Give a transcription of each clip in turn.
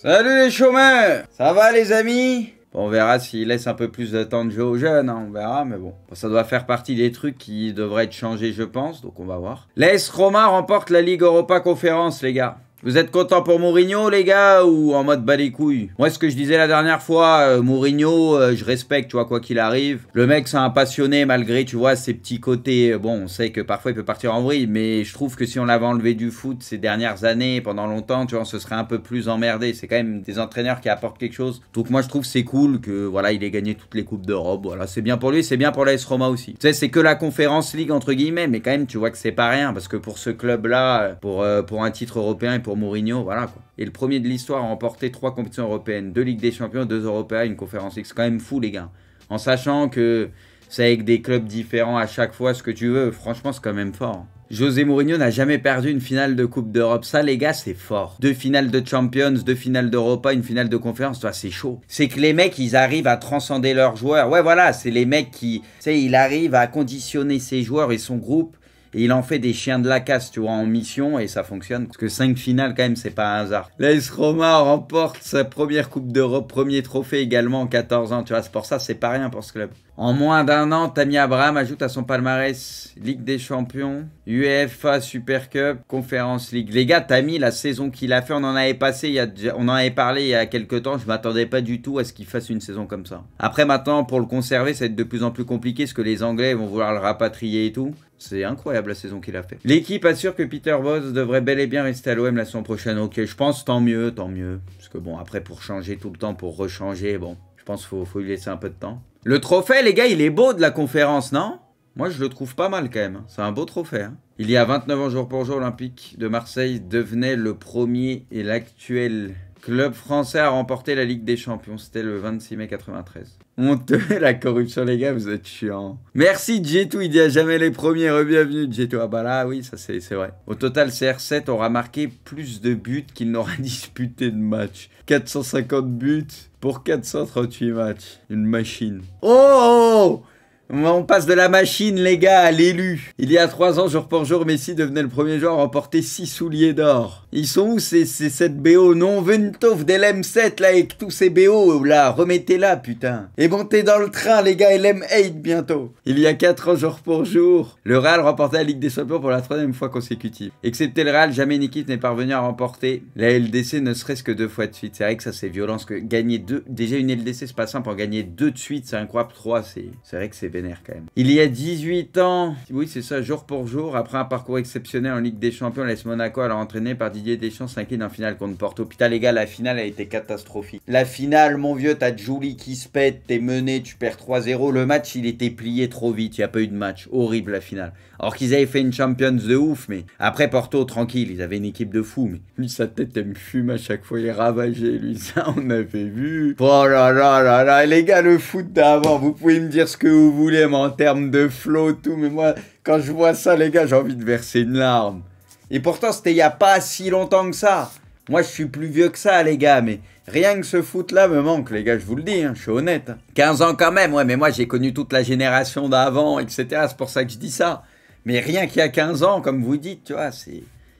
Salut les chômeurs Ça va les amis on verra s'il laisse un peu plus de temps de jeu aux jeunes, hein, on verra, mais bon. Ça doit faire partie des trucs qui devraient être changés, je pense, donc on va voir. Les Roma remporte la Ligue Europa Conférence, les gars. Vous êtes content pour Mourinho, les gars, ou en mode bas les couilles Moi, ce que je disais la dernière fois, euh, Mourinho, euh, je respecte, tu vois, quoi qu'il arrive. Le mec, c'est un passionné, malgré, tu vois, ses petits côtés. Bon, on sait que parfois, il peut partir en vrille, mais je trouve que si on l'avait enlevé du foot ces dernières années, pendant longtemps, tu vois, on se serait un peu plus emmerdé. C'est quand même des entraîneurs qui apportent quelque chose. Donc, moi, je trouve c'est cool que, voilà, il ait gagné toutes les Coupes d'Europe. Voilà, c'est bien pour lui, c'est bien pour la Roma aussi. Tu sais, c'est que la Conférence League, entre guillemets, mais quand même, tu vois que c'est pas rien, parce que pour ce club-là, pour, euh, pour un titre européen pour Mourinho, voilà quoi. Et le premier de l'histoire à remporter trois compétitions européennes, deux Ligues des Champions, deux Européens, une conférence C'est quand même fou les gars. En sachant que c'est avec des clubs différents à chaque fois, ce que tu veux, franchement c'est quand même fort. José Mourinho n'a jamais perdu une finale de Coupe d'Europe. Ça, les gars, c'est fort. Deux finales de Champions, deux finales d'Europa, une finale de conférence, toi, c'est chaud. C'est que les mecs, ils arrivent à transcender leurs joueurs. Ouais, voilà, c'est les mecs qui, tu sais, il arrive à conditionner ses joueurs et son groupe et il en fait des chiens de la casse, tu vois, en mission, et ça fonctionne. Parce que cinq finales, quand même, c'est pas un hasard. Les Roma remporte sa première Coupe d'Europe, premier trophée également en 14 ans, tu vois. C'est pour ça, c'est pas rien pour ce club. En moins d'un an, Tammy Abraham ajoute à son palmarès Ligue des Champions, UEFA Super Cup, Conference League. Les gars, Tammy, la saison qu'il a fait, on en avait passé, on en avait parlé il y a quelques temps. Je m'attendais pas du tout à ce qu'il fasse une saison comme ça. Après, maintenant, pour le conserver, ça va être de plus en plus compliqué, parce que les Anglais vont vouloir le rapatrier et tout. C'est incroyable la saison qu'il a fait. L'équipe assure que Peter Voss devrait bel et bien rester à l'OM la saison prochaine. Ok, je pense tant mieux, tant mieux. Parce que bon, après pour changer tout le temps, pour rechanger, bon, je pense qu'il faut, faut lui laisser un peu de temps. Le trophée, les gars, il est beau de la conférence, non Moi, je le trouve pas mal quand même. Hein. C'est un beau trophée. Hein. il y a 29 ans, jour pour jour, Olympique de Marseille devenait le premier et l'actuel Club français a remporté la Ligue des Champions. C'était le 26 mai 93. met la corruption, les gars, vous êtes chiants. Merci Jetou, il dit a jamais les premiers. Bienvenue Jetou. Ah bah là, oui, ça c'est vrai. Au total, CR7 aura marqué plus de buts qu'il n'aura disputé de matchs. 450 buts pour 438 matchs. Une machine. Oh, oh, oh on passe de la machine, les gars, à l'élu. Il y a trois ans, jour pour jour, Messi devenait le premier joueur à remporter six souliers d'or. Ils sont où ces, ces, cette BO Non, Ventov de l'M7, là, avec tous ces BO, là, remettez-la, putain. Et montez dans le train, les gars, LM8 bientôt. Il y a quatre ans, jour pour jour, le Real remportait la Ligue des Champions pour la troisième fois consécutive. Excepté le Real, jamais une équipe n'est parvenue à remporter la LDC, ne serait-ce que deux fois de suite. C'est vrai que ça, c'est violent, parce que gagner deux, déjà une LDC, c'est pas simple, en gagner deux de suite, c'est incroyable, trois, c'est vrai que c'est quand Il y a 18 ans, oui c'est ça, jour pour jour, après un parcours exceptionnel en Ligue des Champions, laisse Monaco alors entraîné par Didier Deschamps s'incline en finale contre Porto. Putain les gars, la finale a été catastrophique. La finale, mon vieux, t'as Julie qui se pète, t'es mené, tu perds 3-0. Le match, il était plié trop vite, il n'y a pas eu de match. Horrible la finale. Alors qu'ils avaient fait une Champions de ouf, mais après Porto, tranquille, ils avaient une équipe de fou, mais lui, sa tête, elle me fume à chaque fois, il est ravagé, lui, ça, on avait vu. Oh là là là là, les gars, le foot d'avant, vous pouvez me dire ce que vous voulez en termes de flow, tout. Mais moi, quand je vois ça, les gars, j'ai envie de verser une larme. Et pourtant, c'était il n'y a pas si longtemps que ça. Moi, je suis plus vieux que ça, les gars, mais rien que ce foot-là me manque, les gars, je vous le dis, hein, je suis honnête. 15 ans quand même, ouais, mais moi, j'ai connu toute la génération d'avant, etc. C'est pour ça que je dis ça. Mais rien qu'il y a 15 ans, comme vous dites, tu vois,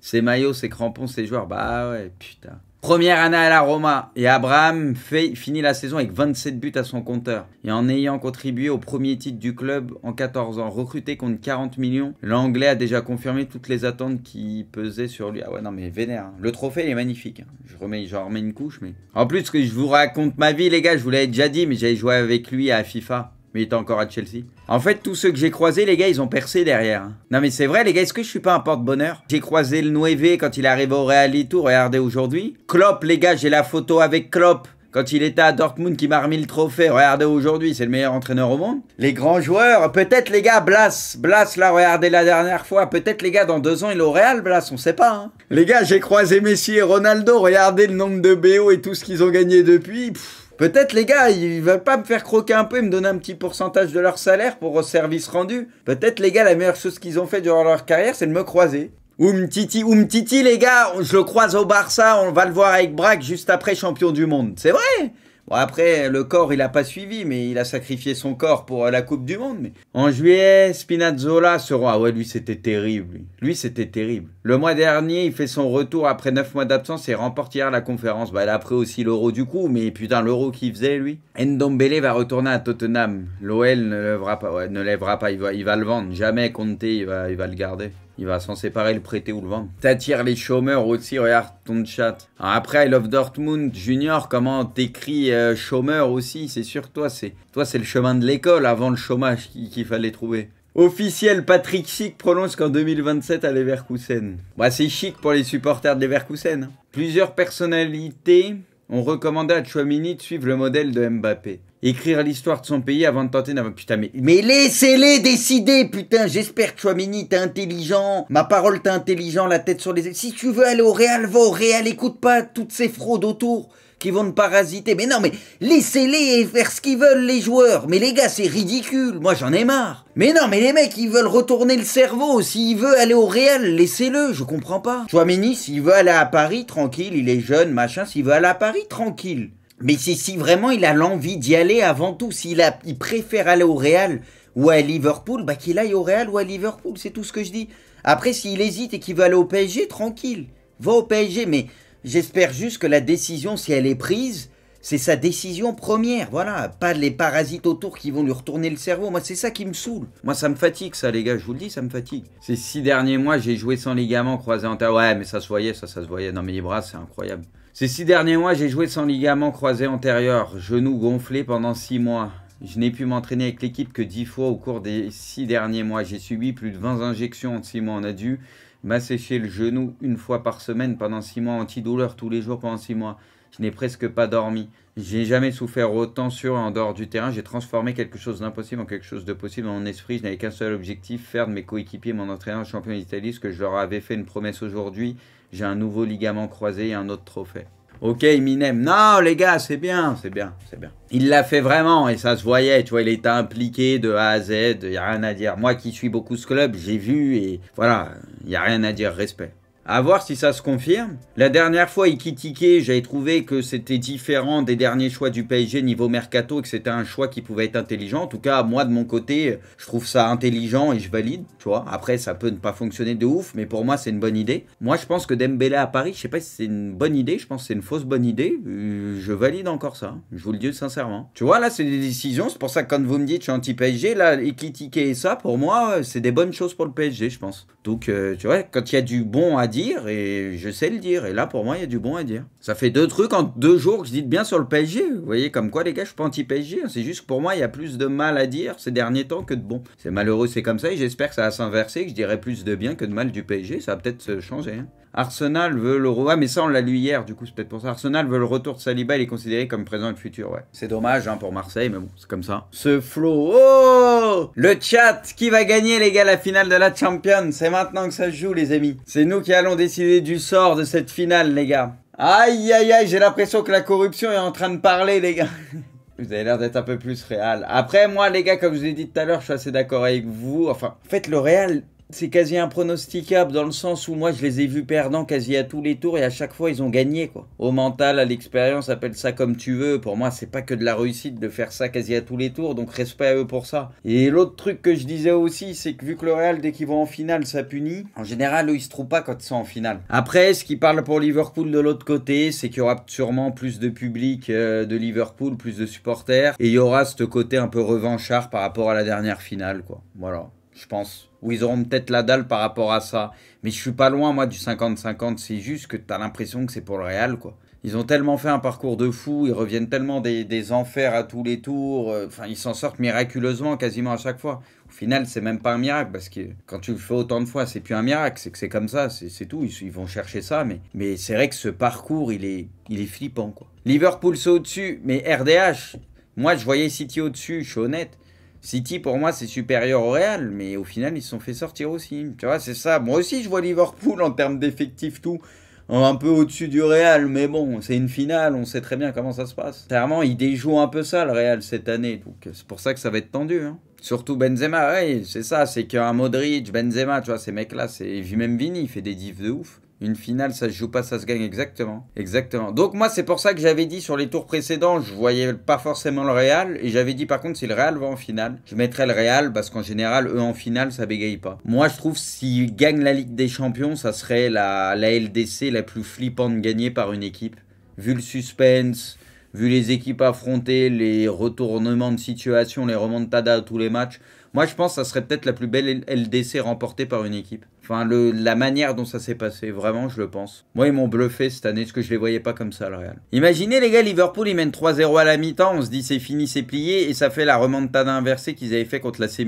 c'est maillots, c'est crampons, c'est joueurs, bah ouais, putain. Première année à la Roma, et Abraham fait, finit la saison avec 27 buts à son compteur. Et en ayant contribué au premier titre du club en 14 ans, recruté contre 40 millions, l'Anglais a déjà confirmé toutes les attentes qui pesaient sur lui. Ah ouais, non mais vénère. Hein. Le trophée, il est magnifique. Hein. Je remets, j'en remets une couche, mais... En plus, que je vous raconte ma vie, les gars, je vous l'avais déjà dit, mais j'avais joué avec lui à FIFA. Mais il était encore à Chelsea. En fait, tous ceux que j'ai croisés, les gars, ils ont percé derrière. Hein. Non mais c'est vrai, les gars, est-ce que je suis pas un porte-bonheur J'ai croisé le Nueve quand il arrive au Real et tout, regardez aujourd'hui. Klopp, les gars, j'ai la photo avec Klopp quand il était à Dortmund qui m'a remis le trophée. Regardez aujourd'hui, c'est le meilleur entraîneur au monde. Les grands joueurs, peut-être les gars, Blas, Blas là, regardez la dernière fois. Peut-être les gars, dans deux ans, il est au Real, Blas, on sait pas. Hein. Les gars, j'ai croisé Messi et Ronaldo, regardez le nombre de BO et tout ce qu'ils ont gagné depuis. Pfff. Peut-être les gars, ils veulent pas me faire croquer un peu et me donner un petit pourcentage de leur salaire pour service rendu. Peut-être les gars, la meilleure chose qu'ils ont fait durant leur carrière, c'est de me croiser. Oumtiti, Oumtiti les gars, je le croise au Barça, on va le voir avec Braque juste après champion du monde. C'est vrai Bon, après, le corps, il a pas suivi, mais il a sacrifié son corps pour euh, la Coupe du Monde. Mais... En juillet, Spinazzola sera roi, ah ouais, lui, c'était terrible. Lui, c'était terrible. Le mois dernier, il fait son retour après 9 mois d'absence et remporte hier la conférence. Bah, il a pris aussi l'euro du coup, mais putain, l'euro qu'il faisait, lui. Ndombele va retourner à Tottenham. L'OL ne lèvera pas. Ouais, ne lèvera pas. Il va, il va le vendre. Jamais Conte, il va, il va le garder. Il va s'en séparer, le prêter ou le vendre. T'attires les chômeurs aussi, regarde ton chat. après, I love Dortmund Junior, comment t'écris euh, chômeur aussi C'est sûr, toi, c'est toi c'est le chemin de l'école avant le chômage qu'il fallait trouver. Officiel, Patrick Chic prononce qu'en 2027 à Leverkusen. Bah, c'est chic pour les supporters de Leverkusen. Hein. Plusieurs personnalités ont recommandé à Chouamini de suivre le modèle de Mbappé écrire l'histoire de son pays avant de tenter d'avoir... Putain, mais, laissez-les décider, putain J'espère que Chouamini, t'es intelligent, ma parole, t'es intelligent, la tête sur les... Si tu veux aller au Real, va au Real, écoute pas toutes ces fraudes autour qui vont te parasiter. Mais non, mais laissez-les faire ce qu'ils veulent, les joueurs. Mais les gars, c'est ridicule. Moi, j'en ai marre. Mais non, mais les mecs, ils veulent retourner le cerveau. S'il veut aller au Real, laissez-le. Je comprends pas. Chouameni, s'il veut aller à Paris, tranquille, il est jeune, machin. S'il veut aller à Paris, tranquille. Mais c'est si vraiment il a l'envie d'y aller avant tout, s'il il préfère aller au Real ou à Liverpool, bah qu'il aille au Real ou à Liverpool, c'est tout ce que je dis. Après, s'il hésite et qu'il veut aller au PSG, tranquille, va au PSG. Mais j'espère juste que la décision, si elle est prise, c'est sa décision première. Voilà, pas les parasites autour qui vont lui retourner le cerveau. Moi, c'est ça qui me saoule. Moi, ça me fatigue, ça, les gars, je vous le dis, ça me fatigue. Ces six derniers mois, j'ai joué sans ligament croisé en terre. Ouais, mais ça se voyait, ça, ça se voyait. Non, mais les bras, c'est incroyable. Ces six derniers mois, j'ai joué sans ligament croisé antérieur, genou gonflé pendant six mois. Je n'ai pu m'entraîner avec l'équipe que dix fois au cours des six derniers mois. J'ai subi plus de 20 injections en six mois. On a dû m'assécher le genou une fois par semaine pendant six mois, anti anti-douleur tous les jours pendant six mois. Je n'ai presque pas dormi. J'ai jamais souffert autant sur et en dehors du terrain. J'ai transformé quelque chose d'impossible en quelque chose de possible. Dans mon esprit, je n'avais qu'un seul objectif, faire de mes coéquipiers, mon entraîneur, champion d'Italie, ce que je leur avais fait une promesse aujourd'hui. J'ai un nouveau ligament croisé et un autre trophée. Ok, Minem. Non, les gars, c'est bien, c'est bien, c'est bien. Il l'a fait vraiment et ça se voyait, tu vois, il était impliqué de A à Z, il n'y a rien à dire. Moi qui suis beaucoup ce club, j'ai vu et voilà, il n'y a rien à dire, respect à voir si ça se confirme. La dernière fois, Ikitike, j'avais trouvé que c'était différent des derniers choix du PSG niveau mercato et que c'était un choix qui pouvait être intelligent. En tout cas, moi, de mon côté, je trouve ça intelligent et je valide, tu vois. Après, ça peut ne pas fonctionner de ouf, mais pour moi, c'est une bonne idée. Moi, je pense que Dembélé à Paris, je sais pas si c'est une bonne idée, je pense que c'est une fausse bonne idée. Euh, je valide encore ça, je vous le dis sincèrement. Tu vois, là, c'est des décisions, c'est pour ça que quand vous me dites je suis anti-PSG, là, Ikitike et ça, pour moi, euh, c'est des bonnes choses pour le PSG, je pense. Donc, euh, tu vois, quand il y a du bon à dire, et je sais le dire. Et là, pour moi, il y a du bon à dire. Ça fait deux trucs en deux jours que je dis de bien sur le PSG. Vous voyez, comme quoi, les gars, je suis pas anti-PSG. Hein. C'est juste pour moi, il y a plus de mal à dire ces derniers temps que de bon. C'est malheureux, c'est comme ça. Et j'espère que ça va s'inverser, que je dirai plus de bien que de mal du PSG. Ça va peut-être se changer. Hein. Arsenal veut le ouais, mais ça on l'a lu hier, du coup c'est peut-être pour ça. Arsenal veut le retour de Saliba, il est considéré comme présent et futur, ouais. C'est dommage hein, pour Marseille, mais bon, c'est comme ça. Ce flow, oh Le chat, qui va gagner les gars la finale de la Champions C'est maintenant que ça se joue les amis. C'est nous qui allons décider du sort de cette finale les gars. Aïe aïe aïe, j'ai l'impression que la corruption est en train de parler les gars. Vous avez l'air d'être un peu plus réel. Après, moi, les gars, comme je vous ai dit tout à l'heure, je suis assez d'accord avec vous. Enfin, faites le réel c'est quasi impronosticable dans le sens où moi je les ai vus perdants quasi à tous les tours et à chaque fois ils ont gagné quoi. Au mental, à l'expérience, appelle ça comme tu veux. Pour moi, c'est pas que de la réussite de faire ça quasi à tous les tours, donc respect à eux pour ça. Et l'autre truc que je disais aussi, c'est que vu que le Real dès qu'ils vont en finale, ça punit. En général, eux ils se trouvent pas quand ils sont en finale. Après, ce qui parle pour Liverpool de l'autre côté, c'est qu'il y aura sûrement plus de public euh, de Liverpool, plus de supporters et il y aura ce côté un peu revanchard par rapport à la dernière finale quoi. Voilà je pense. Ou ils auront peut-être la dalle par rapport à ça. Mais je suis pas loin, moi, du 50-50. C'est juste que t'as l'impression que c'est pour le Real, quoi. Ils ont tellement fait un parcours de fou, ils reviennent tellement des, enfers à tous les tours. Euh, enfin, ils s'en sortent miraculeusement quasiment à chaque fois. Au final, c'est même pas un miracle parce que quand tu le fais autant de fois, c'est plus un miracle, c'est que c'est comme ça, c'est tout. Ils, vont chercher ça, mais, c'est vrai que ce parcours, il est, il est flippant, quoi. Liverpool, c'est au-dessus, mais RDH, moi, je voyais City au-dessus, je suis honnête. City, pour moi, c'est supérieur au Real, mais au final, ils se sont fait sortir aussi. Tu vois, c'est ça. Moi aussi, je vois Liverpool en termes d'effectifs, tout un peu au-dessus du Real, mais bon, c'est une finale, on sait très bien comment ça se passe. Clairement, ils déjouent un peu ça, le Real, cette année, donc euh, c'est pour ça que ça va être tendu. Hein. Surtout Benzema, ouais, c'est ça, c'est qu'un Modric, Benzema, tu vois, ces mecs-là, c'est même Vini, il fait des diffs de ouf. Une finale, ça se joue pas, ça se gagne exactement. Exactement. Donc moi, c'est pour ça que j'avais dit sur les tours précédents, je voyais pas forcément le Real. Et j'avais dit par contre, si le Real va en finale, je mettrais le Real parce qu'en général, eux en finale, ça bégaye pas. Moi, je trouve s'ils gagnent la Ligue des Champions, ça serait la, la LDC la plus flippante gagnée par une équipe. Vu le suspense, vu les équipes affrontées, les retournements de situation, les remontadas à tous les matchs, moi, je pense que ça serait peut-être la plus belle LDC remportée par une équipe. Enfin, la manière dont ça s'est passé, vraiment, je le pense. Moi, ils m'ont bluffé cette année, parce que je les voyais pas comme ça, le Real. Imaginez, les gars, Liverpool, ils mènent 3-0 à la mi-temps, on se dit c'est fini, c'est plié, et ça fait la remontada inversée qu'ils avaient fait contre la C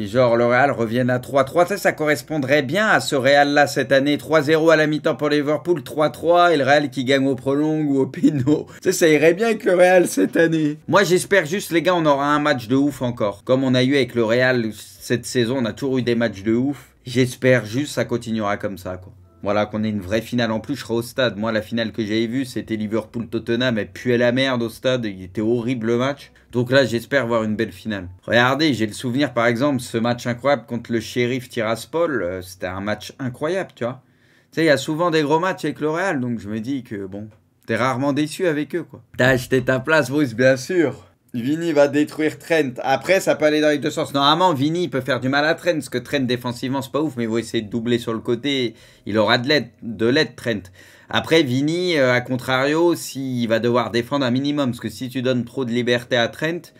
et genre, le Real revienne à 3-3. Ça, ça correspondrait bien à ce Real-là cette année. 3-0 à la mi-temps pour Liverpool, 3-3 et le Real qui gagne au prolong ou au Pino, Ça, ça irait bien avec le Real cette année. Moi, j'espère juste, les gars, on aura un match de ouf encore. Comme on a eu avec le Real cette saison, on a toujours eu des matchs de ouf. J'espère juste ça continuera comme ça, quoi. Voilà, qu'on ait une vraie finale. En plus, je serai au stade. Moi, la finale que j'avais vue, c'était Liverpool-Tottenham. Elle puait la merde au stade. Il était horrible le match. Donc là, j'espère voir une belle finale. Regardez, j'ai le souvenir, par exemple, ce match incroyable contre le shérif Tiraspol. Euh, c'était un match incroyable, tu vois. Tu sais, il y a souvent des gros matchs avec le Real. Donc je me dis que, bon, t'es rarement déçu avec eux, quoi. T'as acheté ta place, Bruce, bien sûr. Vini va détruire Trent. Après, ça peut aller dans les deux sens. Normalement, Vini peut faire du mal à Trent, parce que Trent défensivement, c'est pas ouf, mais vous essayez de doubler sur le côté. Il aura de l'aide, de l'aide Trent. Après, Vini, euh, à contrario, s'il va devoir défendre un minimum, parce que si tu donnes trop de liberté à Trent,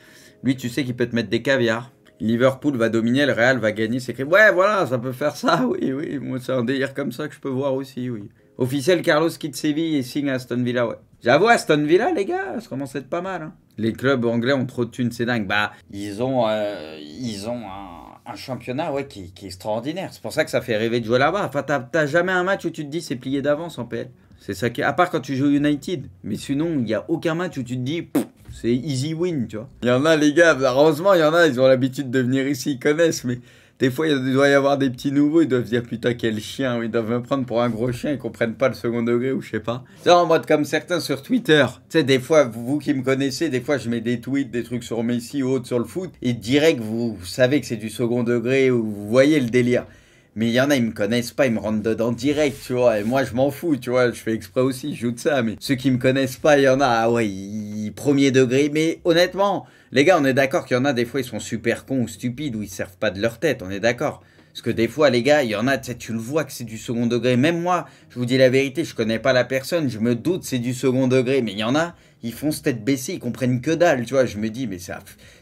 lui, tu sais qu'il peut te mettre des caviars. Liverpool va dominer, le Real va gagner, c'est Ouais, voilà, ça peut faire ça, oui, oui. Moi, c'est un délire comme ça que je peux voir aussi, oui. Officiel Carlos quitte Séville et signe Aston Villa, ouais. J'avoue, Aston Villa, les gars, ça commence à être pas mal. Hein. Les clubs anglais ont trop de thunes, c'est dingue. Bah, ils ont, euh, ils ont un, championnat ouais, qui, est extraordinaire. C'est pour ça que ça fait rêver de jouer là-bas. Enfin, t'as jamais un match où tu te dis c'est plié d'avance en PL. C'est ça qui... À part quand tu joues United. Mais sinon, il n'y a aucun match où tu te dis c'est easy win, tu vois. Il y en a, les gars, bah, heureusement, il y en a, ils ont l'habitude de venir ici, ils connaissent, mais des fois, il doit y avoir des petits nouveaux, ils doivent dire putain, quel chien, ils doivent me prendre pour un gros chien, ils comprennent pas le second degré ou je sais pas. en mode comme certains sur Twitter, tu sais, des fois, vous, qui me connaissez, des fois, je mets des tweets, des trucs sur Messi ou autre sur le foot, et direct, vous, vous savez que c'est du second degré ou vous voyez le délire. Mais il y en a, ils me connaissent pas, ils me rentrent dedans direct, tu vois. Et moi, je m'en fous, tu vois. Je fais exprès aussi, je joue de ça. Mais ceux qui me connaissent pas, il y en a, ah ouais, premier degré. Mais honnêtement, les gars, on est d'accord qu'il y en a des fois, ils sont super cons ou stupides ou ils servent pas de leur tête, on est d'accord. Parce que des fois, les gars, il y en a, tu le vois que c'est du second degré. Même moi, je vous dis la vérité, je connais pas la personne, je me doute c'est du second degré. Mais il y en a, ils font cette tête baissée, ils comprennent que dalle, tu vois. Je me dis, mais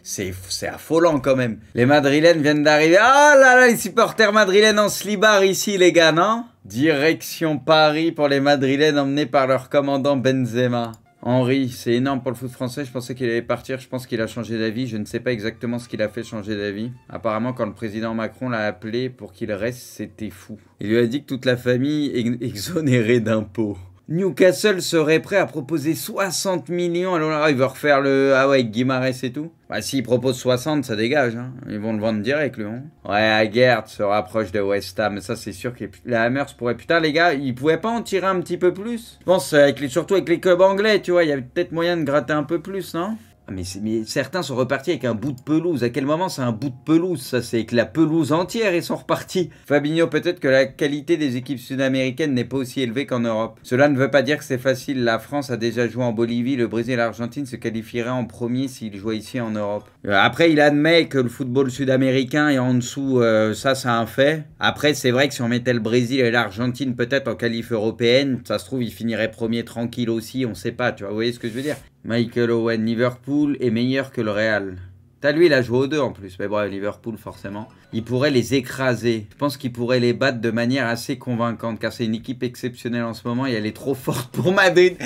c'est affolant quand même. Les Madrilènes viennent d'arriver. oh là là, les supporters madrilènes en slibard ici, les gars, non Direction Paris pour les Madrilènes emmenés par leur commandant Benzema. Henri, c'est énorme pour le foot français. Je pensais qu'il allait partir. Je pense qu'il a changé d'avis. Je ne sais pas exactement ce qu'il a fait changer d'avis. Apparemment, quand le président Macron l'a appelé pour qu'il reste, c'était fou. Il lui a dit que toute la famille est exonérée d'impôts. Newcastle serait prêt à proposer 60 millions alors là Il veut refaire le. Ah ouais, Guimarès et tout. Bah, s'il propose 60, ça dégage. Hein. Ils vont le vendre direct, lui hein. Ouais, Aguert se rapproche de West Ham. Ça, c'est sûr que la Hammers pourrait. Putain, les gars, ils pouvaient pas en tirer un petit peu plus Je pense, avec les... surtout avec les clubs anglais, tu vois, il y avait peut-être moyen de gratter un peu plus, non ah, mais, certains sont repartis avec un bout de pelouse. À quel moment c'est un bout de pelouse Ça, c'est avec la pelouse entière et sont repartis. Fabinho, peut-être que la qualité des équipes sud-américaines n'est pas aussi élevée qu'en Europe. Cela ne veut pas dire que c'est facile. La France a déjà joué en Bolivie, le Brésil et l'Argentine se qualifieraient en premier s'ils jouaient ici en Europe. Euh, après, il admet que le football sud-américain est en dessous. Euh, ça, c'est un fait. Après, c'est vrai que si on mettait le Brésil et l'Argentine peut-être en qualif européenne, ça se trouve, ils finiraient premier tranquille aussi. On ne sait pas. Tu vois, vous voyez ce que je veux dire Michael Owen, Liverpool est meilleur que le Real. T'as lui, il a joué aux deux en plus. Mais bon, Liverpool, forcément. Il pourrait les écraser. Je pense qu'il pourrait les battre de manière assez convaincante, car c'est une équipe exceptionnelle en ce moment et elle est trop forte pour Madrid.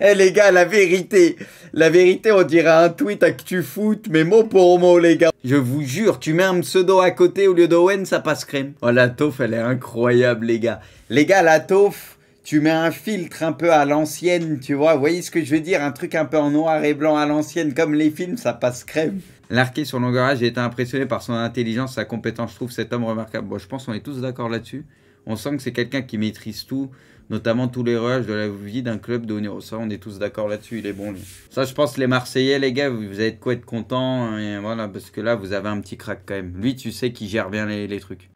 Eh les gars, la vérité, la vérité, on dirait un tweet à que tu foutes, mais mot pour mot, les gars. Je vous jure, tu mets un pseudo à côté au lieu d'Owen, ça passe crème. Oh, la tof elle est incroyable, les gars. Les gars, la toffe! tu mets un filtre un peu à l'ancienne, tu vois. Vous voyez ce que je veux dire Un truc un peu en noir et blanc à l'ancienne, comme les films, ça passe crème. Larqué sur Longorage, j'ai été impressionné par son intelligence, sa compétence. Je trouve cet homme remarquable. Bon, je pense qu'on est tous d'accord là-dessus. On sent que c'est quelqu'un qui maîtrise tout, notamment tous les rushs de la vie d'un club de haut niveau. Ça, on est tous d'accord là-dessus, il est bon lui. Ça, je pense, les Marseillais, les gars, vous avez de quoi être contents. Hein, voilà, parce que là, vous avez un petit crack quand même. Lui, tu sais qu'il gère bien les trucs.